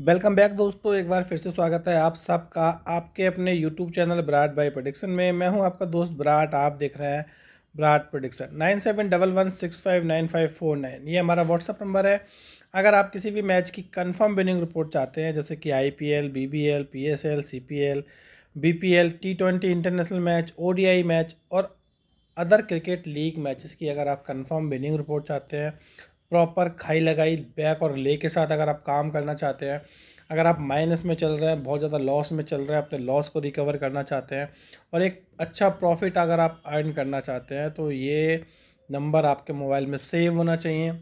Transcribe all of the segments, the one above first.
welcome back दोस्तों एक बार फिर से स्वागत है आप सबका आपके अपने YouTube channel Brad Y prediction में मैं हूं आपका दोस्त ब्राट आप देख रहे हैं Brad prediction nine seven double one six five nine five four nine ये हमारा व्हाट्सअप नंबर है अगर आप किसी भी मैच की कंफर्म विनिंग रिपोर्ट चाहते हैं जैसे कि I P L B B L P S L C P L B P L T twenty international match O D I match और अदर क्रिकेट लीग मैचेस की अगर आप confirm winning report चाहते हैं प्रॉपर खाई लगाई back और ले के साथ अगर आप काम करना चाहते हैं अगर आप माइनस में चल रहे हैं बहुत ज़्यादा लॉस में चल रहे हैं अपने लॉस को रिकवर करना चाहते हैं और एक अच्छा प्रॉफिट अगर आप अर्न करना चाहते हैं तो ये नंबर आपके मोबाइल में सेव होना चाहिए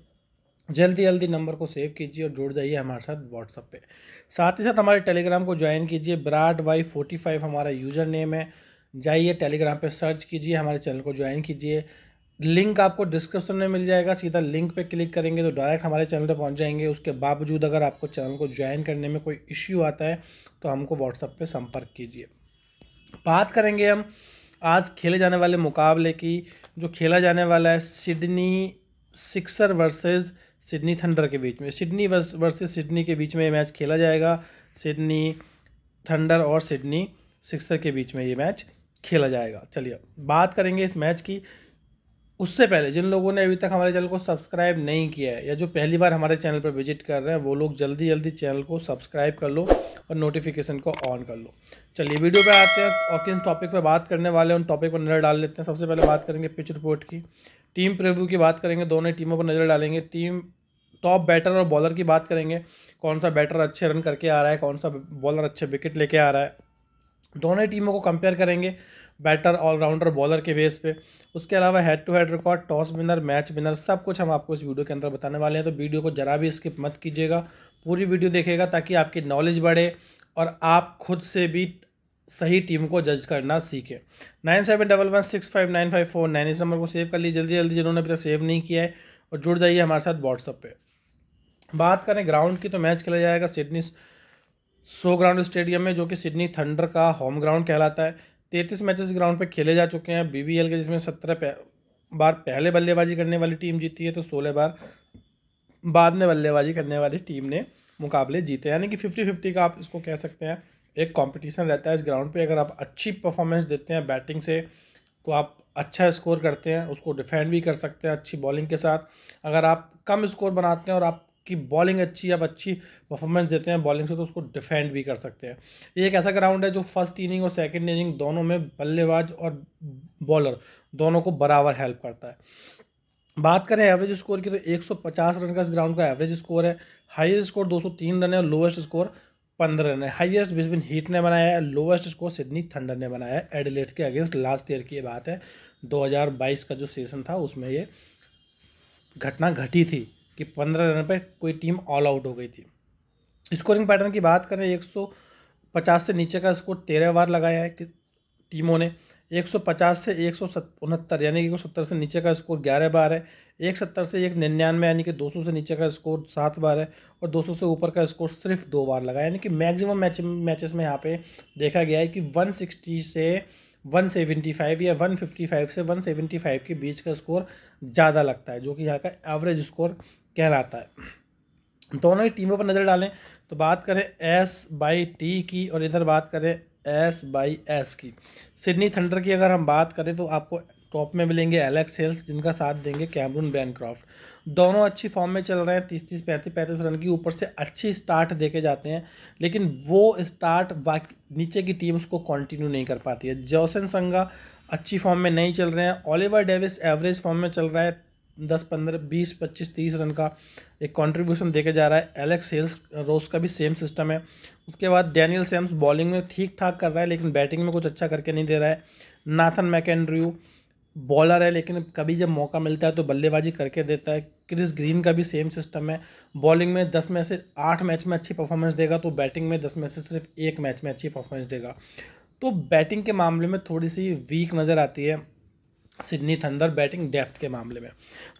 जल्दी जल्दी नंबर को सेव कीजिए और जुड़ जाइए हमारे साथ व्हाट्सअप पे साथ ही साथ हमारे टेलीग्राम को ज्वाइन कीजिए ब्राड वाई फोर्टी फाइव हमारा यूज़र नेम है जाइए टेलीग्राम पे सर्च कीजिए हमारे चैनल को ज्वाइन कीजिए लिंक आपको डिस्क्रिप्शन में मिल जाएगा सीधा लिंक पे क्लिक करेंगे तो डायरेक्ट हमारे चैनल पे पहुंच जाएंगे उसके बावजूद अगर आपको चैनल को ज्वाइन करने में कोई इश्यू आता है तो हमको व्हाट्सअप पे संपर्क कीजिए बात करेंगे हम आज खेले जाने वाले मुकाबले की जो खेला जाने वाला है Sydney Sixer versus Sydney Thunder के बीच में सिडनी वर्सेज सिडनी के बीच में ये मैच खेला जाएगा सिडनी थंडर और सिडनी सिक्सर के बीच में ये मैच खेला जाएगा चलिए बात करेंगे इस मैच की उससे पहले जिन लोगों ने अभी तक हमारे चैनल को सब्सक्राइब नहीं किया है या जो पहली बार हमारे चैनल पर विजिट कर रहे हैं वो लोग जल्दी जल्दी चैनल को सब्सक्राइब कर लो और नोटिफिकेशन को ऑन कर लो चलिए वीडियो पे आते हैं और किन टॉपिक पर बात करने वाले हैं उन टॉपिक पर नज़र डाल लेते हैं सबसे पहले बात करेंगे पिच रिपोर्ट की टीम प्रिव्यू की बात करेंगे दोनों टीमों पर नज़र डालेंगे टीम टॉप बैटर और बॉलर की बात करेंगे कौन सा बैटर अच्छे रन करके आ रहा है कौन सा बॉलर अच्छे विकेट लेके आ रहा है दोनों टीमों को कंपेयर करेंगे बैटर ऑलराउंडर बॉलर के बेस पे उसके अलावा head to head record toss winner match winner सब कुछ हम आपको इस वीडियो के अंदर बताने वाले हैं तो वीडियो को ज़रा भी स्किप मत कीजिएगा पूरी वीडियो देखेगा ताकि आपकी नॉलेज बढ़े और आप खुद से भी सही टीम को जज करना सीखें nine seven double one six five nine five four nine इस नंबर को सेव कर लीजिए जल्दी जल्दी जिन्होंने अभी तक सेव नहीं किया है और जुड़ जाइए हमारे साथ व्हाट्सअप पे बात करें ग्राउंड की तो मैच खेला जाएगा सिडनी सो ग्राउंड स्टेडियम में जो कि सिडनी थंडर का होम ग्राउंड कहलाता है तैंतीस मैचेस ग्राउंड पर खेले जा चुके हैं बीबीएल के जिसमें सत्रह बार पहले बल्लेबाजी करने वाली टीम जीती है तो सोलह बार बाद में बल्लेबाजी करने वाली टीम ने मुकाबले जीते यानी कि फिफ्टी फिफ्टी का आप इसको कह सकते हैं एक कंपटीशन रहता है इस ग्राउंड पे अगर आप अच्छी परफॉर्मेंस देते हैं बैटिंग से तो आप अच्छा स्कोर करते हैं उसको डिफेंड भी कर सकते हैं अच्छी बॉलिंग के साथ अगर आप कम स्कोर बनाते हैं और आप की बॉलिंग अच्छी आप अच्छी परफॉर्मेंस देते हैं बॉलिंग से तो उसको डिफेंड भी कर सकते हैं ये एक ऐसा ग्राउंड है जो फर्स्ट इनिंग और सेकेंड इनिंग दोनों में बल्लेबाज और बॉलर दोनों को बराबर हेल्प करता है बात करें एवरेज स्कोर की तो 150 रन का इस ग्राउंड का एवरेज स्कोर है हाईएस्ट स्कोर 203 रन है और लोएस्ट स्कोर पंद्रह रन है हाईएस्ट बिजबिन हीट ने बनाया है लोएस्ट स्कोर सिडनी थंडर ने बनाया है एडिलेट के अगेंस्ट लास्ट ईयर की ये बात है 2022 का जो सीज़न था उसमें ये घटना घटी थी कि पंद्रह रन पर कोई टीम ऑल आउट हो गई थी स्कोरिंग पैटर्न की बात करें एक सौ पचास से नीचे का स्कोर तेरह बार लगाया है कि टीमों ने एक सौ पचास से एक सौ उनहत्तर यानी कि एक सत्तर से नीचे का स्कोर ग्यारह बार है एक सत्तर से एक निन्यानवे यानी कि दो सौ से नीचे का स्कोर सात बार है और दो सौ से ऊपर का स्कोर सिर्फ दो बार लगा है यानी कि मैक्सिमम मैच मैचेस में यहाँ पे देखा गया है कि वन सिक्सटी से वन सेवेंटी फाइव या वन फिफ्टी फाइव से वन सेवेंटी फाइव के बीच का स्कोर ज़्यादा लगता है जो कि यहाँ का एवरेज स्कोर कहलाता है दोनों तो ही टीमों पर नज़र डालें तो बात करें एस बाई टी की और इधर बात करें एस बाई एस की सिडनी थंडर की अगर हम बात करें तो आपको टॉप में मिलेंगे एलेक्स हेल्स जिनका साथ देंगे कैमरून बैनक्रॉफ्ट दोनों अच्छी फॉर्म में चल रहे हैं तीस तीस पैंतीस पैंतीस रन की ऊपर से अच्छी स्टार्ट देके जाते हैं लेकिन वो स्टार्ट बाकी नीचे की टीम्स को कंटिन्यू नहीं कर पाती है जॉसन संगा अच्छी फॉर्म में नहीं चल रहे हैं ओलिवर डेविस एवरेज फॉर्म में चल रहा है दस पंद्रह बीस पच्चीस तीस रन का एक कंट्रीब्यूशन देके जा रहा है एलेक्स हिल्स रोस का भी सेम सिस्टम है उसके बाद डैनियल सैम्स बॉलिंग में ठीक ठाक कर रहा है लेकिन बैटिंग में कुछ अच्छा करके नहीं दे रहा है नाथन मैकेंड्रयू बॉलर है लेकिन कभी जब मौका मिलता है तो बल्लेबाजी करके देता है क्रिस ग्रीन का भी सेम सिस्टम है बॉलिंग में दस में से आठ मैच में अच्छी परफॉर्मेंस देगा तो बैटिंग में दस में से सिर्फ एक मैच में अच्छी परफॉर्मेंस देगा तो बैटिंग के मामले में थोड़ी सी वीक नज़र आती है सिडनी थंडर बैटिंग डेप्थ के मामले में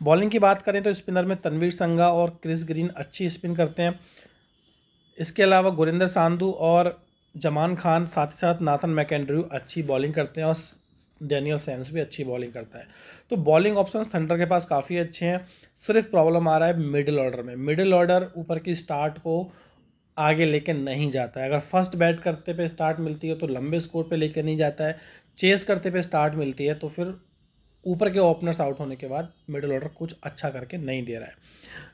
बॉलिंग की बात करें तो स्पिनर में तनवीर संगा और क्रिस ग्रीन अच्छी स्पिन करते हैं इसके अलावा गुरिंदर सांधू और जमान खान साथ ही साथ नाथन मैकेंड्रू अच्छी बॉलिंग करते हैं और डैनियल सैम्स भी अच्छी बॉलिंग करता है तो बॉलिंग ऑप्शंस थंडर के पास काफ़ी अच्छे हैं सिर्फ प्रॉब्लम आ रहा है मिडिल ऑर्डर में मिडिल ऑर्डर ऊपर की स्टार्ट को आगे लेके नहीं जाता है अगर फर्स्ट बैट करते पे स्टार्ट मिलती है तो लंबे स्कोर पे लेके नहीं जाता है चेस करते पे स्टार्ट मिलती है तो फिर ऊपर के ओपनर्स आउट होने के बाद मिडिल ऑर्डर कुछ अच्छा करके नहीं दे रहा है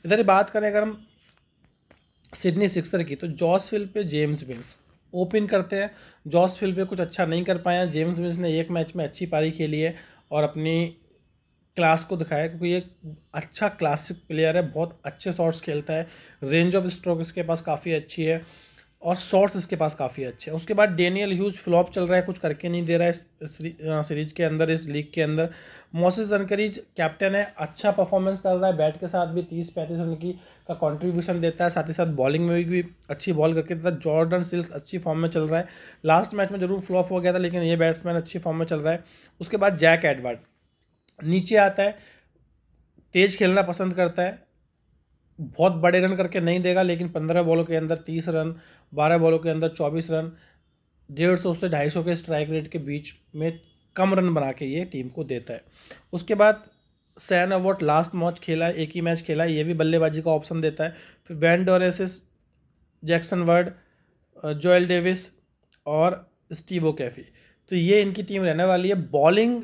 इधर बात करें अगर हम सिडनी सिक्सर की तो जॉस फिल्ड पे जेम्स विंस ओपन करते हैं जॉस फिल्ड पे कुछ अच्छा नहीं कर पाया जेम्स विंस ने एक मैच में अच्छी पारी खेली है और अपनी क्लास को दिखाया क्योंकि ये अच्छा क्लासिक प्लेयर है बहुत अच्छे शॉट्स खेलता है रेंज ऑफ स्ट्रोक इसके पास काफ़ी अच्छी है और शॉर्ट्स इसके पास काफ़ी अच्छे हैं उसके बाद डेनियल ह्यूज फ्लॉप चल रहा है कुछ करके नहीं दे रहा है इस सीरीज के अंदर इस लीग के अंदर मोसिस जनकरीज कैप्टन है अच्छा परफॉर्मेंस कर रहा है बैट के साथ भी तीस पैंतीस रन की का कंट्रीब्यूशन देता है साथ ही साथ बॉलिंग में भी, भी अच्छी बॉल करके देता है जॉर्डन सिल्स अच्छी फॉर्म में चल रहा है लास्ट मैच में जरूर फ्लॉप हो गया था लेकिन ये बैट्समैन अच्छी फॉर्म में चल रहा है उसके बाद जैक एडवर्ड नीचे आता है तेज़ खेलना पसंद करता है बहुत बड़े रन करके नहीं देगा लेकिन पंद्रह बॉलों के अंदर तीस रन बारह बॉलों के अंदर चौबीस रन डेढ़ सौ से ढाई सौ के स्ट्राइक रेट के बीच में कम रन बना के ये टीम को देता है उसके बाद सैन अवॉर्ड लास्ट मैच खेला एक ही मैच खेला ये भी बल्लेबाजी का ऑप्शन देता है फिर Ben Dwarshuis Jackson Bird Joel Davies और स्टीवो कैफी तो ये इनकी टीम रहने वाली है बॉलिंग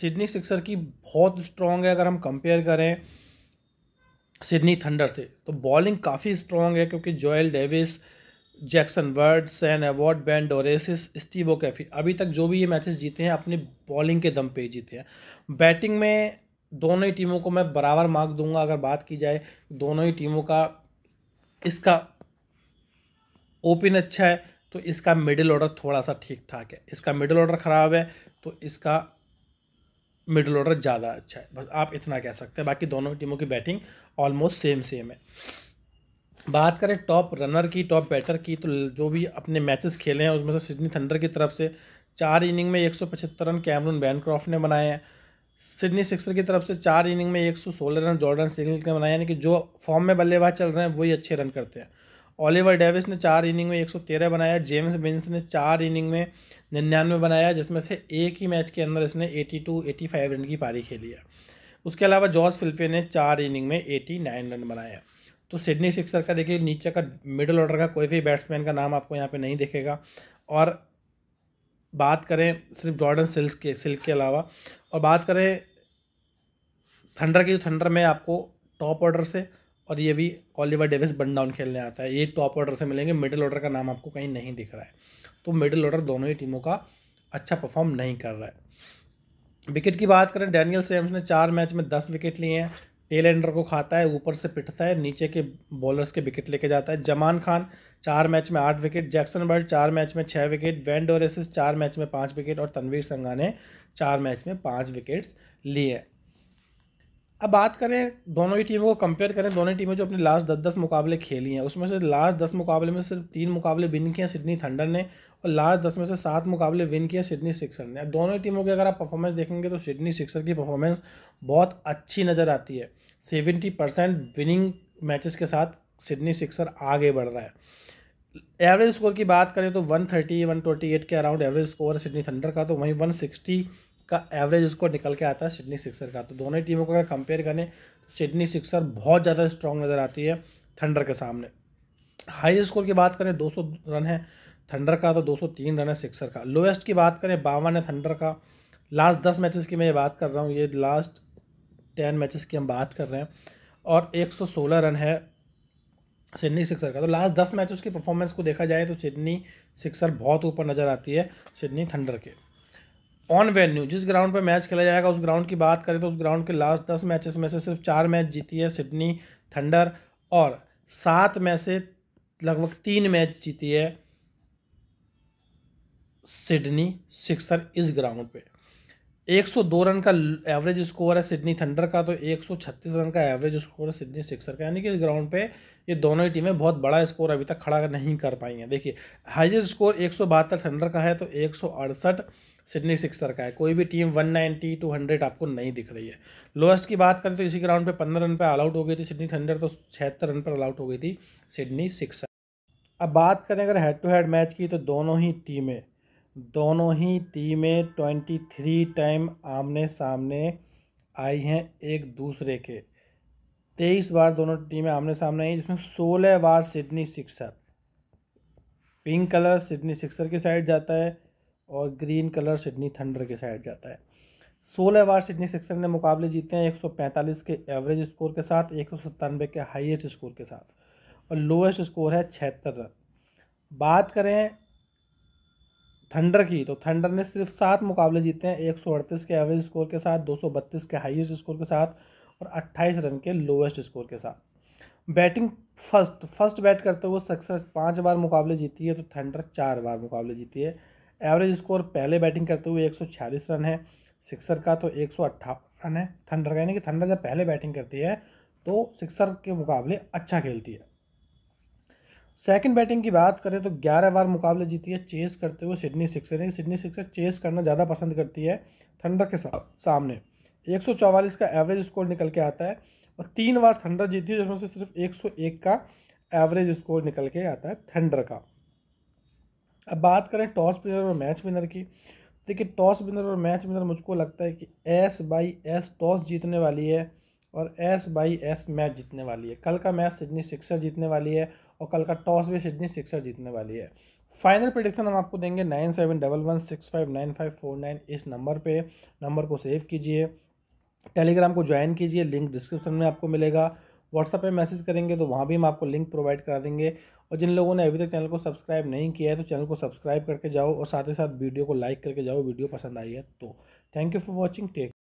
सिडनी सिक्सर की बहुत स्ट्रॉन्ग है अगर हम कंपेयर करें सिडनी थंडर से तो बॉलिंग काफ़ी स्ट्रॉन्ग है क्योंकि Joel Davies Jackson Bird Sean Abbott Ben Dwarshuis Steve O'Keefe अभी तक जो भी ये मैचेस जीते हैं अपनी बॉलिंग के दम पे जीते हैं बैटिंग में दोनों ही टीमों को मैं बराबर मार्क दूंगा अगर बात की जाए दोनों ही टीमों का इसका ओपन अच्छा है तो इसका मिडिल ऑर्डर थोड़ा सा ठीक ठाक है इसका मिडिल ऑर्डर ख़राब है तो इसका मिडल ऑर्डर ज़्यादा अच्छा है बस आप इतना कह सकते हैं बाकी दोनों टीमों की बैटिंग ऑलमोस्ट सेम सेम है बात करें टॉप रनर की टॉप बैटर की तो जो भी अपने मैचेस खेले हैं उसमें से सिडनी थंडर की तरफ से चार इनिंग में एक सौ पचहत्तर रन कैमरून बैनक्रॉफ्ट ने बनाए हैं सिडनी सिक्सर की तरफ से चार इनिंग में एक सौ सोलह रन जॉर्डन सिंगल ने बनाए यानी कि जो फॉर्म में बल्लेबाज चल रहे हैं वही अच्छे रन करते हैं ओलिवर डेविस ने चार इनिंग में 113 बनाया जेम्स बिन्स ने चार इनिंग में निन्यानवे बनाया जिसमें से एक ही मैच के अंदर इसने 82 85 रन की पारी खेली है उसके अलावा जॉस फिल्पे ने चार इनिंग में 89 रन बनाया तो सिडनी सिक्सर का देखिए नीचे का मिडल ऑर्डर का कोई भी बैट्समैन का नाम आपको यहाँ पर नहीं दिखेगा और बात करें सिर्फ जॉर्डन सिल्स के सिल्क के अलावा और बात करें थंडर की तो थंडर में आपको टॉप ऑर्डर से और ये भी ओलिवर डेविस बन डाउन खेलने आता है ये टॉप ऑर्डर से मिलेंगे मिडिल ऑर्डर का नाम आपको कहीं नहीं दिख रहा है तो मिडिल ऑर्डर दोनों ही टीमों का अच्छा परफॉर्म नहीं कर रहा है विकेट की बात करें डैनियल सेम्स ने चार मैच में दस विकेट लिए हैं टेल एंडर को खाता है ऊपर से पिटता है नीचे के बॉलर्स के विकेट लेके जाता है जमान खान चार मैच में आठ विकेट जैक्सन बर्ड चार मैच में छः विकेट वैन डोरेसिस चार मैच में पाँच विकेट और तनवीर संघा ने चार मैच में पाँच विकेट्स लिए हैं अब बात करें दोनों ही टीमों को कंपेयर करें दोनों टीमें जो अपने लास्ट दस दस मुकाबले खेली हैं उसमें से लास्ट दस मुकाबले में सिर्फ तीन मुकाबले विन किए सिडनी थंडर ने और लास्ट दस में से सात मुकाबले विन किए सिडनी सिक्सर ने अब दोनों ही टीमों की अगर आप परफॉर्मेंस देखेंगे तो सिडनी सिक्सर की परफॉर्मेंस बहुत अच्छी नज़र आती है सेवेंटी परसेंट विनिंग मैचेस के साथ सिडनी सिक्सर आगे बढ़ रहा है एवरेज स्कोर की बात करें तो 130 128 के अराउंड एवरेज स्कोर है सिडनी थंडर का तो वहीं 160 का एवरेज उसको निकल के आता है सिडनी सिक्सर का तो दोनों टीमों को अगर कंपेयर करें तो सिडनी सिक्सर बहुत ज़्यादा स्ट्रॉन्ग नज़र आती है थंडर के सामने हाई स्कोर की बात करें 200 रन है थंडर का तो 203 रन है सिक्सर का लोएस्ट की बात करें बावन है थंडर का लास्ट दस मैचेस की मैं ये बात कर रहा हूँ ये लास्ट टेन मैचेस की हम बात कर रहे हैं और 116 रन है सिडनी सिक्सर का तो लास्ट दस मैचेस की परफॉर्मेंस को देखा जाए तो सिडनी सिक्सर बहुत ऊपर नज़र आती है सिडनी थंडर के ऑन वेन्यू जिस ग्राउंड पर मैच खेला जाएगा उस ग्राउंड की बात करें तो उस ग्राउंड के लास्ट दस मैचेस में से सिर्फ चार मैच जीती है सिडनी थंडर और सात में से लगभग तीन मैच जीती है सिडनी सिक्सर इस ग्राउंड पे 102 रन का एवरेज स्कोर है सिडनी थंडर का तो 136 रन का एवरेज स्कोर है सिडनी सिक्सर का यानी कि इस ग्राउंड पे ये दोनों ही टीमें बहुत बड़ा स्कोर अभी तक खड़ा नहीं कर पाई हैं देखिए हाईएस्ट स्कोर एक थंडर का है तो एक सिडनी सिक्सर का है कोई भी team one ninety two hundred आपको नहीं दिख रही है लोएस्ट की बात करें तो इसी ग्राउंड पे पंद्रह रन पे ऑल आउट हो गई थी सिडनी थंडर तो छिहत्तर रन पर ऑल आउट हो गई थी सिडनी सिक्सर अब बात करें अगर हेड टू हेड मैच की तो दोनों ही टीमें दोनों ही टीमें ट्वेंटी थ्री टाइम आमने सामने आई हैं एक दूसरे के तेईस बार दोनों टीमें आमने सामने आई जिसमें सोलह बार Sydney Sixer pink colour Sydney Sixer की साइड जाता है और ग्रीन कलर सिडनी थंडर के साइड जाता है सोलह बार सिडनी सिक्सर ने मुकाबले जीते हैं 145 के एवरेज स्कोर के साथ एक के हाईएस्ट स्कोर के साथ और लोएस्ट स्कोर है छिहत्तर रन बात करें थंडर की तो थंडर ने सिर्फ सात मुकाबले जीते हैं एक के एवरेज स्कोर के साथ दो के हाईएस्ट स्कोर के साथ और 28 रन के लोएस्ट स्कोर के साथ बैटिंग फर्स्ट फर्स्ट बैट करते हुए सक्सेस पाँच बार मुकाबले जीती है तो थंडर चार बार मुकाबले जीती है एवरेज स्कोर पहले बैटिंग करते हुए एक रन है सिक्सर का तो एक रन है थंडर का यानी कि थंडर जब पहले बैटिंग करती है तो सिक्सर के मुकाबले अच्छा खेलती है सेकंड बैटिंग की बात करें तो 11 बार मुकाबले जीती है चेस करते हुए सिडनी सिक्सर यानी सिडनी सिक्सर चेस करना ज़्यादा पसंद करती है थंडर के सामने 144 का एवरेज स्कोर निकल के आता है और तीन बार थंडर जीती है जिसमें से सिर्फ 101 का एवरेज स्कोर निकल के आता है थंडर का अब बात करें टॉस विनर और मैच विनर की देखिए टॉस विनर और मैच विनर मुझको लगता है कि एस बाई एस टॉस जीतने वाली है और एस बाई एस मैच जीतने वाली है कल का मैच सिडनी सिक्सर जीतने वाली है और कल का टॉस भी सिडनी सिक्सर जीतने वाली है फाइनल प्रडिक्शन हम आपको देंगे nine seven double one six five nine five four nine इस नंबर पे नंबर को सेव कीजिए टेलीग्राम को ज्वाइन कीजिए लिंक डिस्क्रिप्शन में आपको मिलेगा व्हाट्सएप पे मैसेज करेंगे तो वहाँ भी हम आपको लिंक प्रोवाइड करा देंगे और जिन लोगों ने अभी तक चैनल को सब्सक्राइब नहीं किया है तो चैनल को सब्सक्राइब करके जाओ और साथ ही साथ वीडियो को लाइक करके जाओ वीडियो पसंद आई है तो thank you for watching take